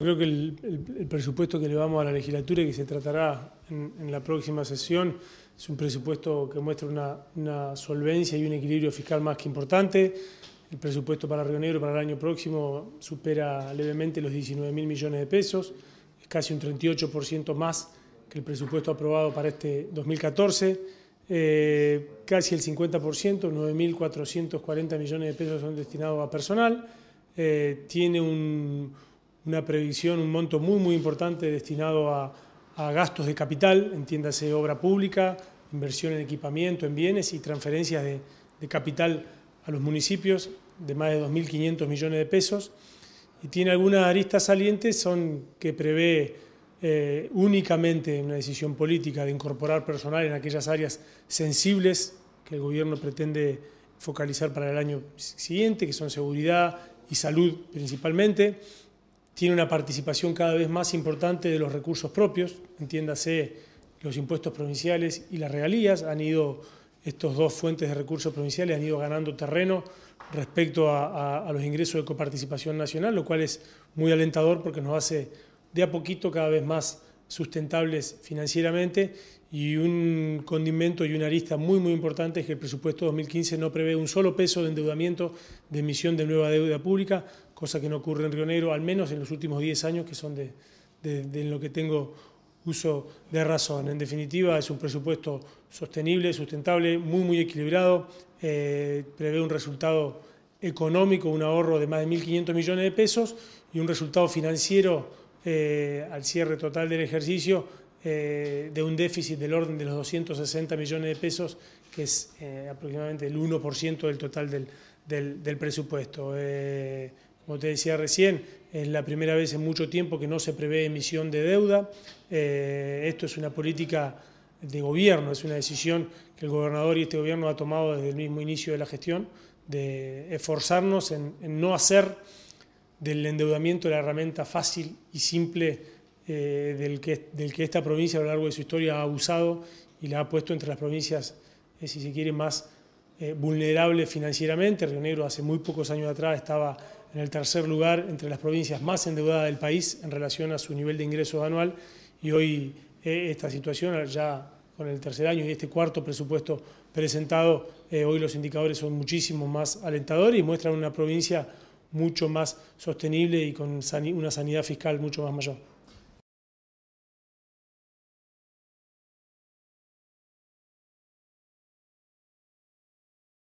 Creo que el, presupuesto que le vamos a la legislatura y que se tratará en, la próxima sesión es un presupuesto que muestra una, solvencia y un equilibrio fiscal más que importante. El presupuesto para Río Negro para el año próximo supera levemente los 19 mil millones de pesos, es casi un 38% más que el presupuesto aprobado para este 2014. Eh, casi el 50%, 9.440 millones de pesos son destinados a personal. Eh, tiene un una previsión, un monto muy, muy importante destinado a, gastos de capital, entiéndase obra pública, inversión en equipamiento, en bienes y transferencias de, capital a los municipios de más de 2.500 millones de pesos. Y tiene algunas aristas salientes son que prevé eh, únicamente una decisión política de incorporar personal en aquellas áreas sensibles que el gobierno pretende focalizar para el año siguiente, que son seguridad y salud principalmente tiene una participación cada vez más importante de los recursos propios, entiéndase los impuestos provinciales y las regalías, han ido, estos dos fuentes de recursos provinciales han ido ganando terreno respecto a, los ingresos de coparticipación nacional, lo cual es muy alentador porque nos hace de a poquito cada vez más sustentables financieramente y un condimento y una lista muy muy importante es que el presupuesto 2015 no prevé un solo peso de endeudamiento de emisión de nueva deuda pública, cosa que no ocurre en Río Negro, al menos en los últimos 10 años que son de, lo que tengo uso de razón. En definitiva, es un presupuesto sostenible, sustentable, muy muy equilibrado, eh, prevé un resultado económico, un ahorro de más de 1.500 millones de pesos y un resultado financiero eh, al cierre total del ejercicio eh, de un déficit del orden de los 260 millones de pesos, que es eh, aproximadamente el 1% del total del, presupuesto. como te decía recién, es la primera vez en mucho tiempo que no se prevé emisión de deuda. esto es una política de gobierno, es una decisión que el gobernador y este gobierno ha tomado desde el mismo inicio de la gestión, de esforzarnos en no hacer del endeudamiento la herramienta fácil y simple eh, del, que, esta provincia a lo largo de su historia ha abusado y la ha puesto entre las provincias, eh, si se quiere, más eh, vulnerables financieramente. Río Negro hace muy pocos años atrás estaba en el tercer lugar entre las provincias más endeudadas del país en relación a su nivel de ingresos anual y hoy esta situación ya con el tercer año y este cuarto presupuesto presentado, hoy los indicadores son muchísimo más alentadores y muestran una provincia mucho más sostenible y con una sanidad fiscal mucho más mayor.